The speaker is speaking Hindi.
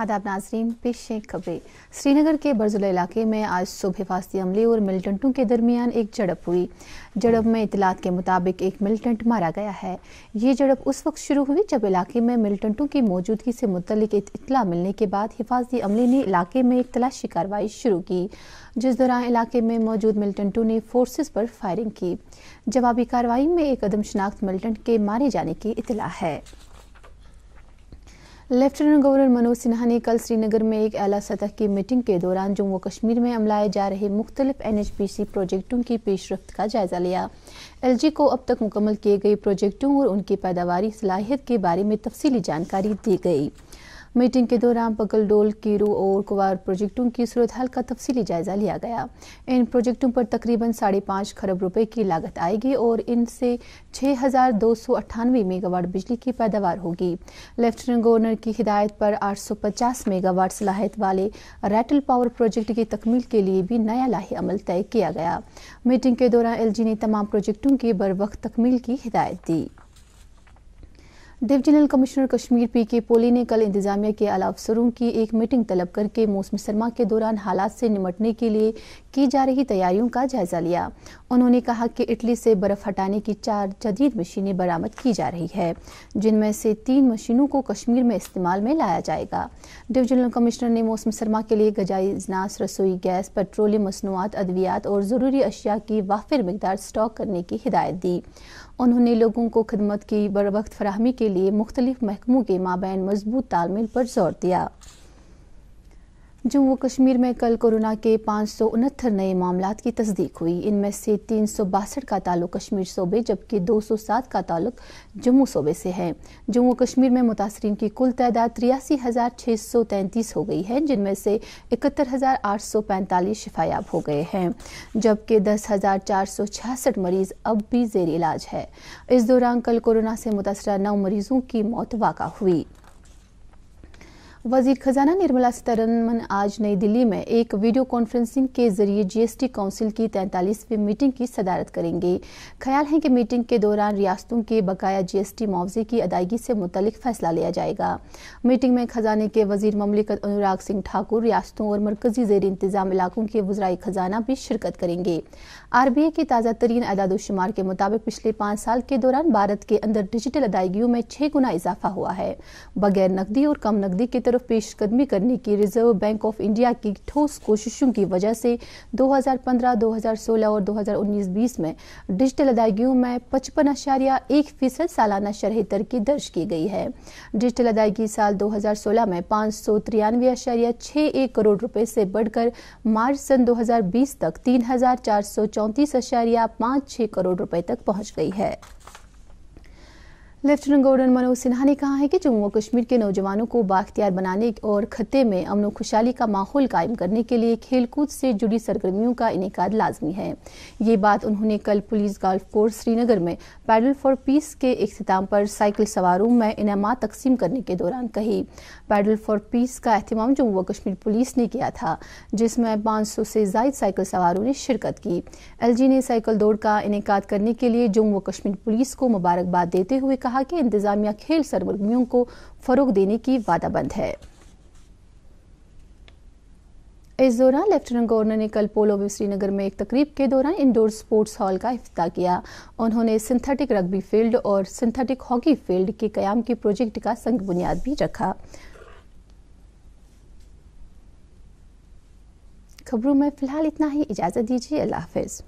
आदाब नाजरीन पेश खबरें श्रीनगर के बर्जुल इलाके में आज सुबह हिफाजती अमले और मिलिटेंटों के दरमियान एक झड़प हुई झड़प में इतलात के मुताबिक एक मिलिटेंट मारा गया है ये झड़प उस वक्त शुरू हुई जब इलाके में मिलिटेंटों की मौजूदगी से मुतलिक इतला मिलने के बाद हिफाजती अमले ने इलाके में एक तलाशी कार्रवाई शुरू की जिस दौरान इलाके में मौजूद मिलिटेंटों ने फोर्सेस पर फायरिंग की जवाबी कार्रवाई में एक अदम शनाख्त मिलिटेंट के मारे जाने की इतला है लेफ्टिनेंट गवर्नर मनोज सिन्हा ने कल श्रीनगर में एक अला सतह की मीटिंग के दौरान जम्मू कश्मीर में अमलाए जा रहे मुख्तलिफ एन एच पी सी प्रोजेक्टों की पेशरफ का जायजा लिया एल जी को अब तक मुकम्मल किए गए प्रोजेक्टों और उनकी पैदावार सलाहियत के बारे में तफसली जानकारी दी गई मीटिंग के दौरान पगलडोल कीरू और कुवार प्रोजेक्टों की सूरतहाल का तफसीली जायजा लिया गया इन प्रोजेक्टों पर तकरीबन साढ़े पाँच खरब रुपए की लागत आएगी और इनसे छः हजार दो सौ अट्ठानवे मेगावाट बिजली की पैदावार होगी लेफ्टिनेंट गवर्नर की हिदायत पर आठ सौ पचास मेगावाट सलाहत वाले रैटल पावर प्रोजेक्ट की तकमील के लिए भी नया लाही अमल तय किया गया मीटिंग के दौरान एल जी ने तमाम प्रोजेक्टों की बर वक्त तकमील की हिदायत दी divisional commissioner Kashmir P K Pole ने कल इंतजामिया के आला अफसरों की एक मीटिंग तलब करके मौसम सरमा के दौरान हालात से निमटने के लिए की जा रही तैयारियों का जायजा लिया उन्होंने कहा कि इटली से बर्फ हटाने की चार जदीद मशीनें बरामद की जा रही है जिनमें से तीन मशीनों को कश्मीर में इस्तेमाल में लाया जाएगा डिविजनल कमिश्नर ने मौसम सरमा के लिए गजाई अजनास रसोई गैस पेट्रोलियम मसनूआत अद्वियात और ज़रूरी अशिया की वाफिर मकदार स्टॉक करने की हिदायत दी उन्होंने लोगों को खदमत की बर वक्त फरहमी के लिए मुख्तलिफ महकमों के माबे मजबूत तालमेल पर जोर दिया जम्मू कश्मीर में कल कोरोना के पाँच नए मामला की तस्दीक हुई इनमें से तीन सौ बासठ का ताल्लुक कश्मीर सूबे जबकि 207 का ताल्लुक जम्मू सूबे से है जम्मू कश्मीर में मुतासरीन की कुल तादाद तिरासी हज़ार छः सौ तैंतीस हो गई है जिनमें से इकहत्तर हज़ार आठ सौ पैंतालीस शिफायाब हो गए हैं जबकि दस हज़ार चार सौ छियासठ मरीज अब भी जेर इलाज है इस दौरान कल कोरोना से मुतासर नौ मरीजों की मौत वाक़ हुई वजीर खजाना निर्मला सीतारमन आज नई दिल्ली में एक वीडियो कॉन्फ्रेंसिंग के जरिए जीएसटी काउंसिल की तैंतालीसवीं मीटिंग की सदारत करेंगे ख्याल है कि मीटिंग के दौरान रियासतों के बकाया जीएसटी मुआवजे की अदायगी से मुतलिक फैसला लिया जाएगा मीटिंग में खजाने के वजीर ममलिकत अनुराग सिंह ठाकुर रियासतों और मरकजी जेर इंतजाम इलाकों के वजराई खजाना भी शिरकत करेंगे आरबीआई के ताज़ा तरीन अदादोशुमार के मुताबिक पिछले पाँच साल के दौरान भारत के अंदर डिजिटल अदायगियों में छह गुना इजाफा हुआ है बगैर नकदी और कम नकदी के तरफ पेशकदमी करने की रिजर्व बैंक ऑफ इंडिया की ठोस कोशिशों की वजह से 2015, 2016 और 2019-20 में डिजिटल अदायगियों में पचपन अशारिया एक फीसद सालाना शरह तरक्की दर्ज की गई है डिजिटल अदायगी साल 2016 में पाँच सौ तिरानवे अशारिया छः एक करोड़ रुपए से बढ़कर मार्च सन 2020 तक तीन करोड़ रुपए तक पहुंच गई है लेफ्टिनेंट गवर्नर मनोज सिन्हा ने कहा है कि जम्मू और कश्मीर के नौजवानों को बाख्तियार बनाने और खत्े में अमन खुशहाली का माहौल कायम करने के लिए खेलकूद से जुड़ी सरगर्मियों का इनका लाजमी है ये बात उन्होंने कल पुलिस गोल्फ कोर्स श्रीनगर में पैडल फॉर पीस के अख्ताम पर साइकिल सवारों में इनाम तकसीम करने के दौरान कही पैडल फॉर पीस का अहतमाम जम्मू कश्मीर पुलिस ने किया था जिसमें पाँच सौ से जायद साइकिल सवारों ने शिरकत की एल जी ने साइकिल दौड़ का इनका करने के लिए जम्मू व कश्मीर पुलिस को मुबारकबाद देते हुए कहा कहा कि इंतजामिया खेल सरगर्मियों को फ़रोग देने की वादाबंद है इस दौरान लेफ्टिनेंट गवर्नर ने कल पोलो में श्रीनगर में एक तकरीब के दौरान इंडोर स्पोर्ट्स हॉल का अफ्ताह किया उन्होंने सिंथेटिक रग्बी फील्ड और सिंथेटिक हॉकी फील्ड के क्याम के प्रोजेक्ट का संग बुनियाद भी रखा खबरों में फिलहाल इतना ही इजाज़त दीजिए अल्लाह हाफिज़